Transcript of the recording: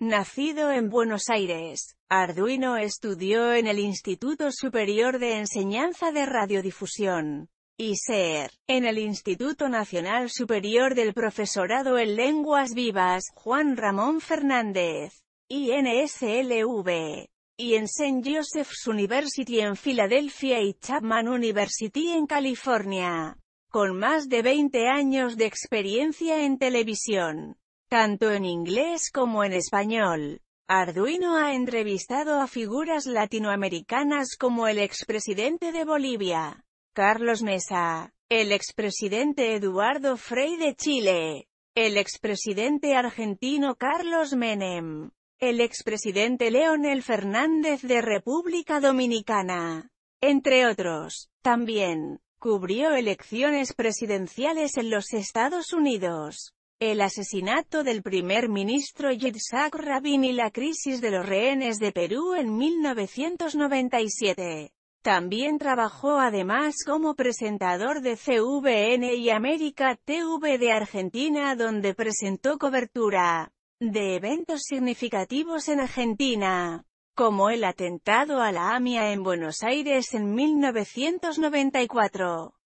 Nacido en Buenos Aires, Arduino estudió en el Instituto Superior de Enseñanza de Radiodifusión, ISER, en el Instituto Nacional Superior del Profesorado en Lenguas Vivas, Juan Ramón Fernández, INSLV, y en St. Joseph's University en Filadelfia y Chapman University en California, con más de 20 años de experiencia en televisión tanto en inglés como en español. Arduino ha entrevistado a figuras latinoamericanas como el expresidente de Bolivia, Carlos Mesa, el expresidente Eduardo Frei de Chile, el expresidente argentino Carlos Menem, el expresidente Leonel Fernández de República Dominicana, entre otros. También, cubrió elecciones presidenciales en los Estados Unidos. El asesinato del primer ministro Yitzhak Rabin y la crisis de los rehenes de Perú en 1997. También trabajó además como presentador de CVN y América TV de Argentina donde presentó cobertura de eventos significativos en Argentina, como el atentado a la AMIA en Buenos Aires en 1994.